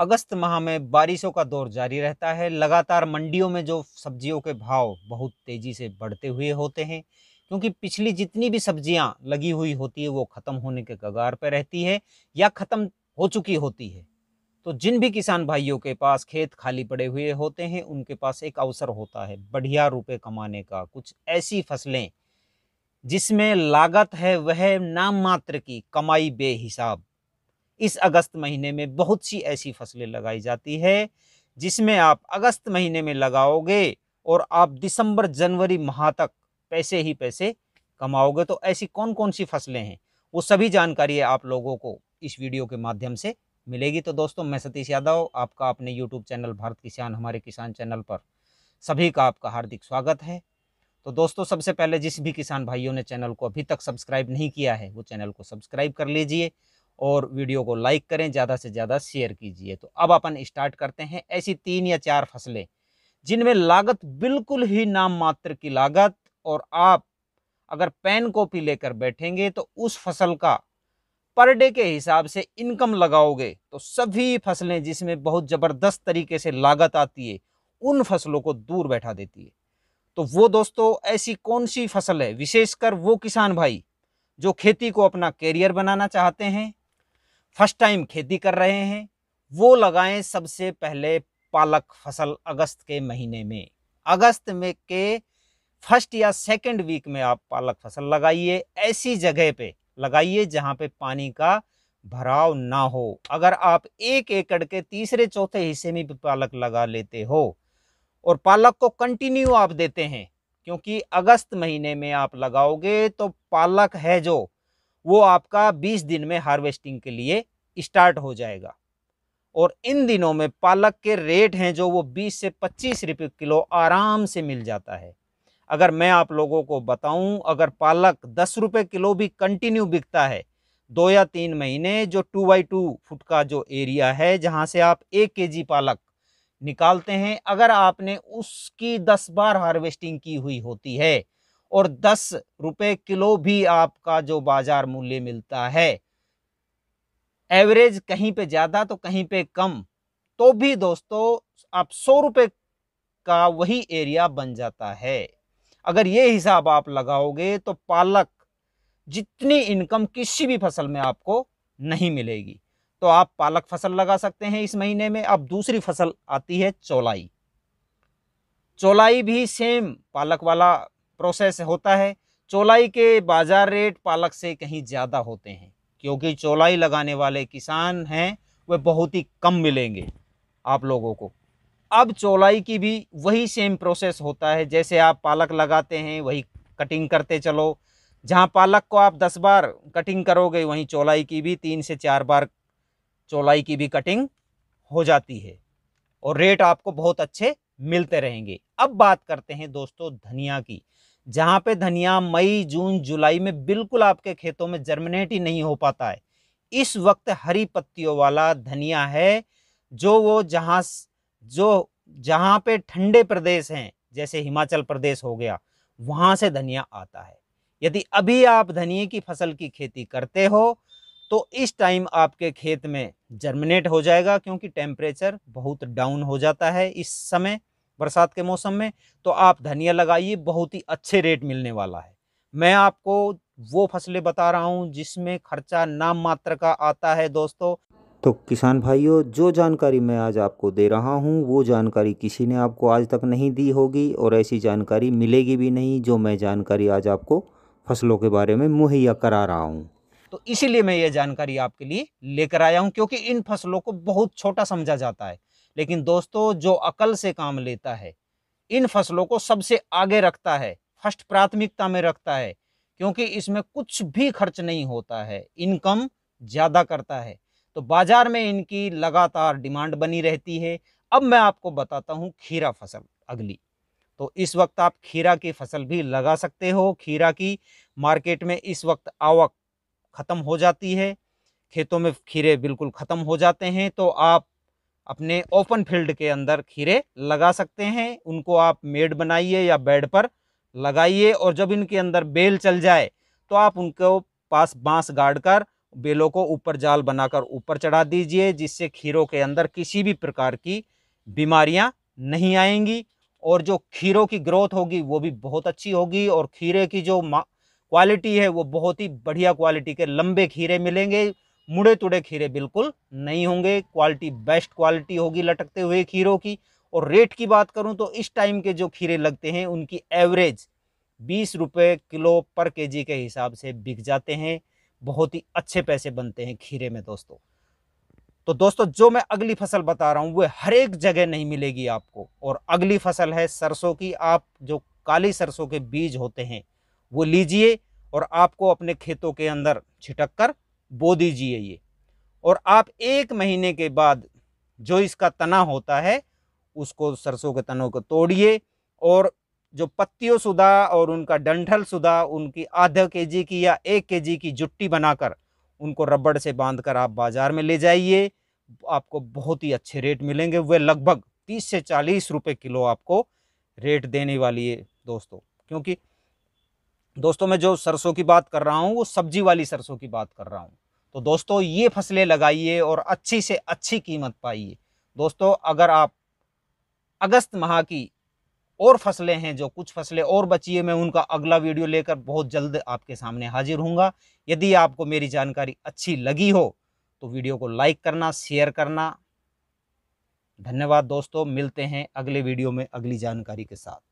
अगस्त माह में बारिशों का दौर जारी रहता है लगातार मंडियों में जो सब्जियों के भाव बहुत तेज़ी से बढ़ते हुए होते हैं क्योंकि पिछली जितनी भी सब्जियां लगी हुई होती है वो ख़त्म होने के कगार पर रहती है या ख़त्म हो चुकी होती है तो जिन भी किसान भाइयों के पास खेत खाली पड़े हुए होते हैं उनके पास एक अवसर होता है बढ़िया रुपये कमाने का कुछ ऐसी फसलें जिसमें लागत है वह नाम मात्र की कमाई बेहिसाब इस अगस्त महीने में बहुत सी ऐसी फसलें लगाई जाती है जिसमें आप अगस्त महीने में लगाओगे और आप दिसंबर जनवरी माह तक पैसे ही पैसे कमाओगे तो ऐसी कौन कौन सी फसलें हैं वो सभी जानकारी आप लोगों को इस वीडियो के माध्यम से मिलेगी तो दोस्तों मैं सतीश यादव आपका अपने यूट्यूब चैनल भारत किसान हमारे किसान चैनल पर सभी का आपका हार्दिक स्वागत है तो दोस्तों सबसे पहले जिस भी किसान भाइयों ने चैनल को अभी तक सब्सक्राइब नहीं किया है वो चैनल को सब्सक्राइब कर लीजिए और वीडियो को लाइक करें ज़्यादा से ज़्यादा शेयर कीजिए तो अब अपन स्टार्ट करते हैं ऐसी तीन या चार फसलें जिनमें लागत बिल्कुल ही नाम मात्र की लागत और आप अगर पेन कॉपी लेकर बैठेंगे तो उस फसल का पर डे के हिसाब से इनकम लगाओगे तो सभी फसलें जिसमें बहुत ज़बरदस्त तरीके से लागत आती है उन फसलों को दूर बैठा देती है तो वो दोस्तों ऐसी कौन सी फसल है विशेषकर वो किसान भाई जो खेती को अपना कैरियर बनाना चाहते हैं फर्स्ट टाइम खेती कर रहे हैं वो लगाएं सबसे पहले पालक फसल अगस्त के महीने में अगस्त में के फर्स्ट या सेकंड वीक में आप पालक फसल लगाइए ऐसी जगह पे लगाइए जहाँ पे पानी का भराव ना हो अगर आप एक एकड़ के तीसरे चौथे हिस्से में भी पालक लगा लेते हो और पालक को कंटिन्यू आप देते हैं क्योंकि अगस्त महीने में आप लगाओगे तो पालक है जो वो आपका 20 दिन में हार्वेस्टिंग के लिए स्टार्ट हो जाएगा और इन दिनों में पालक के रेट हैं जो वो 20 से 25 रुपये किलो आराम से मिल जाता है अगर मैं आप लोगों को बताऊं अगर पालक दस रुपये किलो भी कंटिन्यू बिकता है दो या तीन महीने जो टू बाई टू फुट का जो एरिया है जहाँ से आप एक के जी पालक निकालते हैं अगर आपने उसकी दस बार हार्वेस्टिंग की हुई होती है और दस रुपये किलो भी आपका जो बाज़ार मूल्य मिलता है एवरेज कहीं पे ज़्यादा तो कहीं पे कम तो भी दोस्तों आप सौ रुपये का वही एरिया बन जाता है अगर ये हिसाब आप लगाओगे तो पालक जितनी इनकम किसी भी फसल में आपको नहीं मिलेगी तो आप पालक फसल लगा सकते हैं इस महीने में अब दूसरी फसल आती है चौलाई चौलाई भी सेम पालक वाला प्रोसेस होता है चोलाई के बाज़ार रेट पालक से कहीं ज़्यादा होते हैं क्योंकि चोलाई लगाने वाले किसान हैं वे बहुत ही कम मिलेंगे आप लोगों को अब चोलाई की भी वही सेम प्रोसेस होता है जैसे आप पालक लगाते हैं वही कटिंग करते चलो जहाँ पालक को आप दस बार कटिंग करोगे वहीं चौलाई की भी तीन से चार बार चौलाई की भी कटिंग हो जाती है और रेट आपको बहुत अच्छे मिलते रहेंगे अब बात करते हैं दोस्तों धनिया की जहाँ पे धनिया मई जून जुलाई में बिल्कुल आपके खेतों में जर्मिनेट ही नहीं हो पाता है इस वक्त हरी पत्तियों वाला धनिया है जो वो जहाँ जो जहाँ पे ठंडे प्रदेश हैं जैसे हिमाचल प्रदेश हो गया वहाँ से धनिया आता है यदि अभी आप धनिए की फसल की खेती करते हो तो इस टाइम आपके खेत में जर्मिनेट हो जाएगा क्योंकि टेम्परेचर बहुत डाउन हो जाता है इस समय बरसात के मौसम में तो आप धनिया लगाइए बहुत ही अच्छे रेट मिलने वाला है मैं आपको वो फसलें बता रहा हूँ जिसमें खर्चा नाम मात्र का आता है दोस्तों तो किसान भाइयों जो जानकारी मैं आज आपको दे रहा हूँ वो जानकारी किसी ने आपको आज तक नहीं दी होगी और ऐसी जानकारी मिलेगी भी नहीं जो मैं जानकारी आज आपको फसलों के बारे में मुहैया करा रहा हूँ तो इसीलिए मैं ये जानकारी आपके लिए लेकर आया हूँ क्योंकि इन फसलों को बहुत छोटा समझा जाता है लेकिन दोस्तों जो अकल से काम लेता है इन फसलों को सबसे आगे रखता है फर्स्ट प्राथमिकता में रखता है क्योंकि इसमें कुछ भी खर्च नहीं होता है इनकम ज़्यादा करता है तो बाज़ार में इनकी लगातार डिमांड बनी रहती है अब मैं आपको बताता हूँ खीरा फसल अगली तो इस वक्त आप खीरा की फसल भी लगा सकते हो खीरा की मार्केट में इस वक्त आवक ख़त्म हो जाती है खेतों में खीरे बिल्कुल ख़त्म हो जाते हैं तो आप अपने ओपन फील्ड के अंदर खीरे लगा सकते हैं उनको आप मेड बनाइए या बेड पर लगाइए और जब इनके अंदर बेल चल जाए तो आप उनको पास बांस गाड़ कर बेलों को ऊपर जाल बनाकर ऊपर चढ़ा दीजिए जिससे खीरों के अंदर किसी भी प्रकार की बीमारियां नहीं आएंगी और जो खीरों की ग्रोथ होगी वो भी बहुत अच्छी होगी और खीरे की जो क्वालिटी है वो बहुत ही बढ़िया क्वालिटी के लंबे खीरे मिलेंगे मुड़े तुड़े खीरे बिल्कुल नहीं होंगे क्वालिटी बेस्ट क्वालिटी होगी लटकते हुए खीरों की और रेट की बात करूं तो इस टाइम के जो खीरे लगते हैं उनकी एवरेज बीस रुपये किलो पर केजी के हिसाब से बिक जाते हैं बहुत ही अच्छे पैसे बनते हैं खीरे में दोस्तों तो दोस्तों जो मैं अगली फसल बता रहा हूँ वह हर एक जगह नहीं मिलेगी आपको और अगली फसल है सरसों की आप जो काली सरसों के बीज होते हैं वो लीजिए और आपको अपने खेतों के अंदर छिटक कर बो दीजिए ये और आप एक महीने के बाद जो इसका तना होता है उसको सरसों के तनों को तोड़िए और जो पत्तियों सुधा और उनका डंठल सुधा उनकी आधा के जी की या एक के जी की जुट्टी बनाकर उनको रबड़ से बांधकर आप बाज़ार में ले जाइए आपको बहुत ही अच्छे रेट मिलेंगे वे लगभग तीस से चालीस रुपये किलो आपको रेट देने वाली है दोस्तों क्योंकि दोस्तों मैं जो सरसों की बात कर रहा हूँ वो सब्जी वाली सरसों की बात कर रहा हूँ तो दोस्तों ये फसलें लगाइए और अच्छी से अच्छी कीमत पाइए दोस्तों अगर आप अगस्त माह की और फसलें हैं जो कुछ फसलें और बची है मैं उनका अगला वीडियो लेकर बहुत जल्द आपके सामने हाजिर हूँगा यदि आपको मेरी जानकारी अच्छी लगी हो तो वीडियो को लाइक करना शेयर करना धन्यवाद दोस्तों मिलते हैं अगले वीडियो में अगली जानकारी के साथ